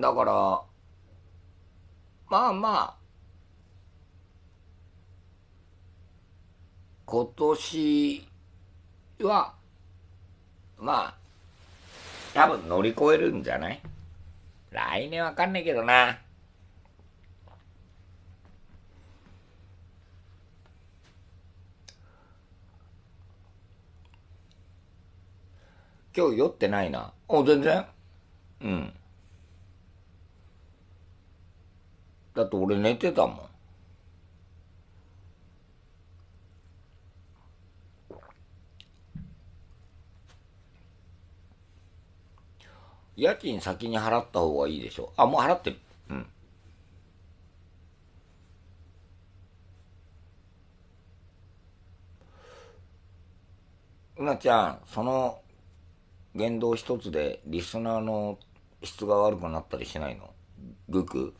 だから、まあまあ、今年は、まあ、多分乗り越えるんじゃない来年わかんないけどな。今日酔ってないな。お、全然。うん。だって俺寝てたもん。家賃先に払った方がいいでしょ。あ、もう払ってる。うん。うなちゃん、その言動一つでリスナーの質が悪くなったりしないのグク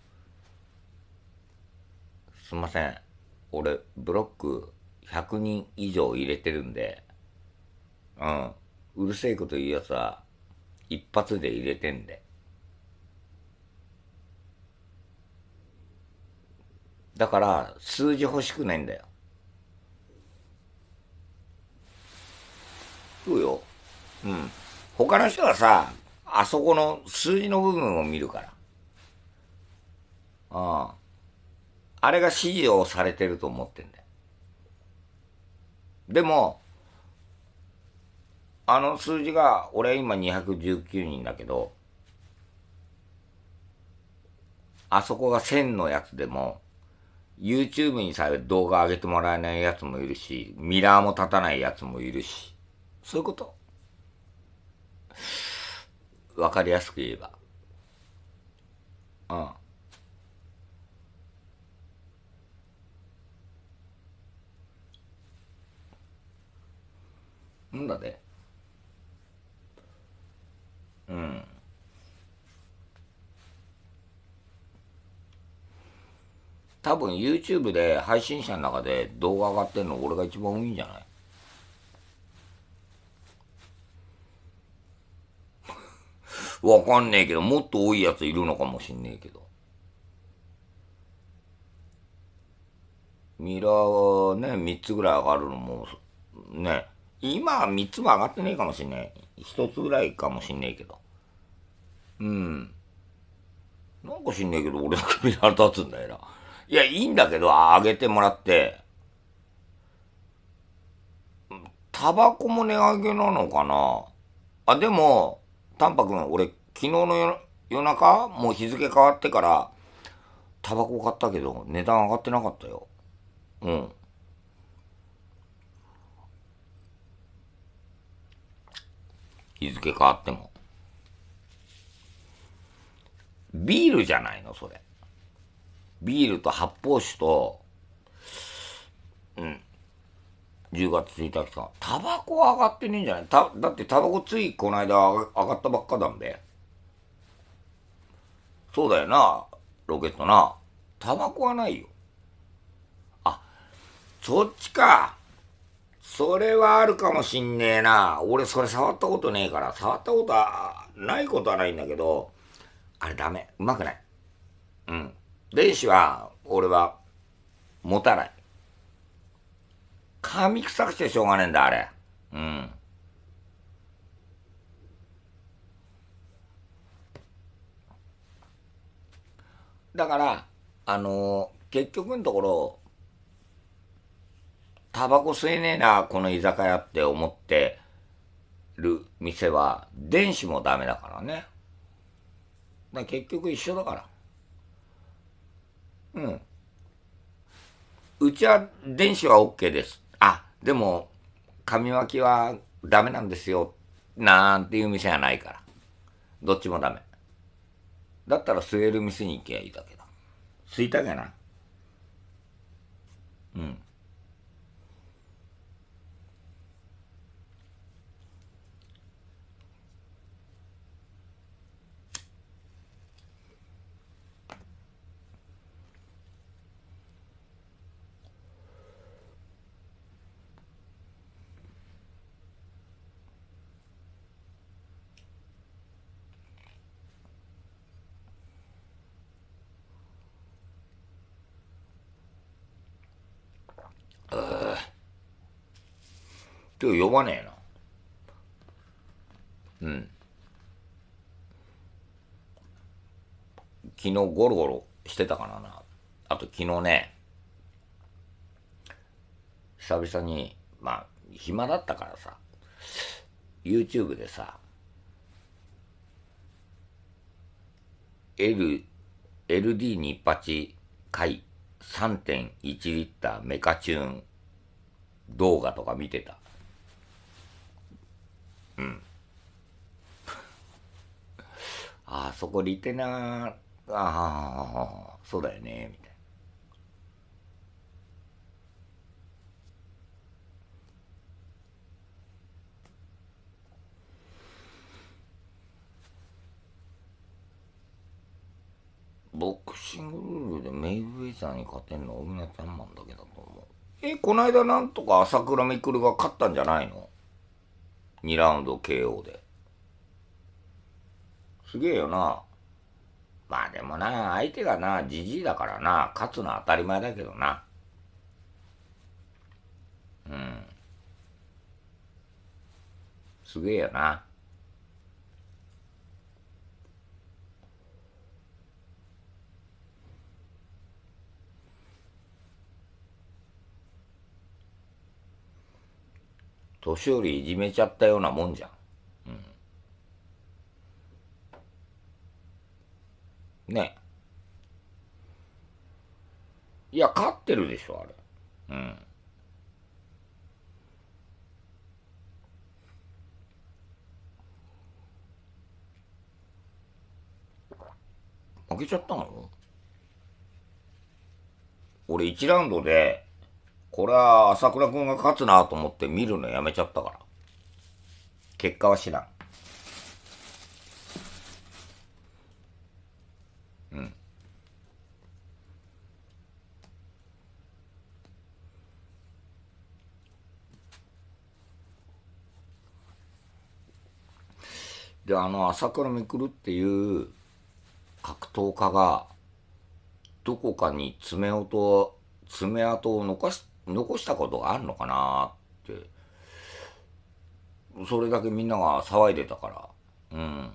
すいません。俺、ブロック100人以上入れてるんで、うん。うるせえこと言うやつは、一発で入れてんで。だから、数字欲しくないんだよ。そうよ。うん。他の人はさ、あそこの数字の部分を見るから。ああ。あれが指示をされてると思ってんだよ。でも、あの数字が、俺今219人だけど、あそこが1000のやつでも、YouTube にさえ動画上げてもらえないやつもいるし、ミラーも立たないやつもいるし、そういうことわかりやすく言えば。うん。なんだでうん多分 YouTube で配信者の中で動画上がってんの俺が一番多いんじゃない わかんねえけど、もっと多いやついるのかもしんねえけど。ミラーはね、3つぐらい上がるのも、ね。今は3つも上がってねえかもしんない。1つぐらいかもしんねえけど。うん。なんかしんねえけど、俺の首に腹立つんだよな。いや、いいんだけど、あげてもらって。タバコも値上げなのかなあ、でも、タンパクン、俺、昨日の夜中、もう日付変わってから、タバコ買ったけど、値段上がってなかったよ。うん。日付変わっても。ビールじゃないの、それ。ビールと発泡酒と、うん。10月1日か。タバコは上がってねえんじゃないただってタバコついこの間上がったばっかだんで。そうだよな、ロケットな。タバコはないよ。あ、そっちか。それはあるかもしんねえな。俺それ触ったことねえから、触ったことはないことはないんだけど、あれダメ。うまくない。うん。電子は、俺は、持たない。髪臭くてしょうがねえんだ、あれ。うん。だから、あのー、結局のところ、タバコ吸えねえな、この居酒屋って思ってる店は、電子もダメだからね。だ結局一緒だから。うん。うちは電子は OK です。あ、でも、紙巻きはダメなんですよ。なんていう店はないから。どっちもダメ。だったら吸える店に行けばいいだけだ。吸いたけな。うん。今日呼ばねえな。うん。昨日ゴロゴロしてたからな。あと昨日ね、久々に、まあ、暇だったからさ、YouTube でさ、L、LD28 回3.1リッターメカチューン動画とか見てた。うん。あそこリテナー、ああ、そうだよね、みたいな。ボクシングルールでメイウェザーに勝てんのオミナちゃんマンだけだと思う。え、こないだなんとか朝倉未来が勝ったんじゃないの2ラウンド KO で。すげえよな。まあでもな、相手がな、じじいだからな、勝つのは当たり前だけどな。うん。すげえよな。年寄りいじめちゃったようなもんじゃん。うん、ねいや、勝ってるでしょ、あれ。うん。負けちゃったの俺1ラウンドでこれは朝倉君が勝つなと思って見るのやめちゃったから。結果は知らん。うん。で、あの、朝倉未来っていう格闘家が、どこかに爪痕を、爪痕を残し残したことがあるのかなってそれだけみんなが騒いでたからうん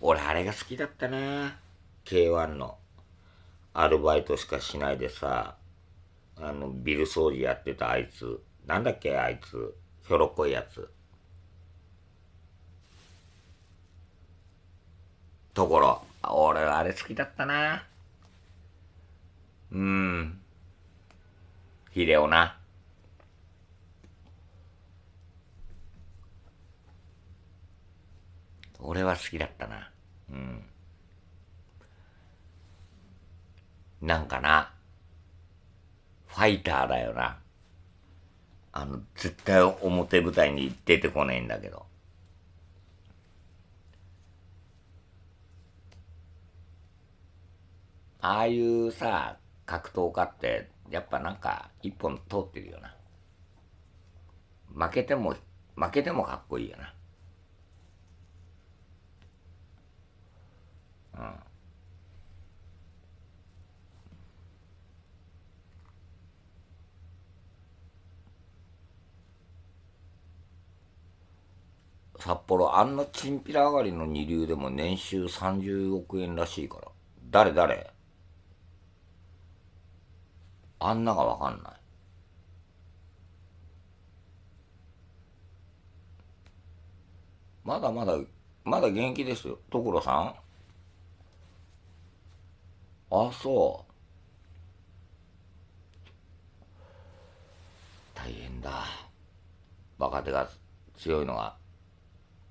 俺あれが好きだったね K1 のアルバイトしかしないでさあのビル掃除やってたあいつなんだっけあいつひょろっこいやつところ。俺はあれ好きだったな。うん。ヒデオな。俺は好きだったな。うん。なんかな、ファイターだよな。あの、絶対表舞台に出てこないんだけど。ああいうさ格闘家ってやっぱなんか一本通ってるよな負けても負けてもかっこいいよなうん札幌あんなチンピラ上がりの二流でも年収30億円らしいから誰誰あんながわかんない。まだまだ、まだ元気ですよ。所さんあ、そう。大変だ。若手が強いのが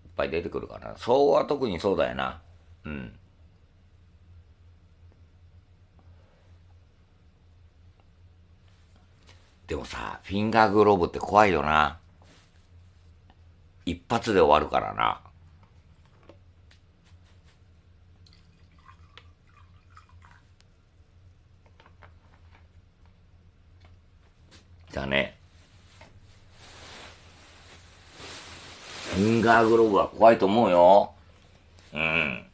いっぱい出てくるからな。そうは特にそうだよな。うん。でもさ、フィンガーグローブって怖いよな。一発で終わるからな。だね。フィンガーグローブは怖いと思うよ。うん。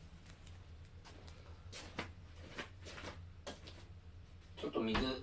ちょっと水。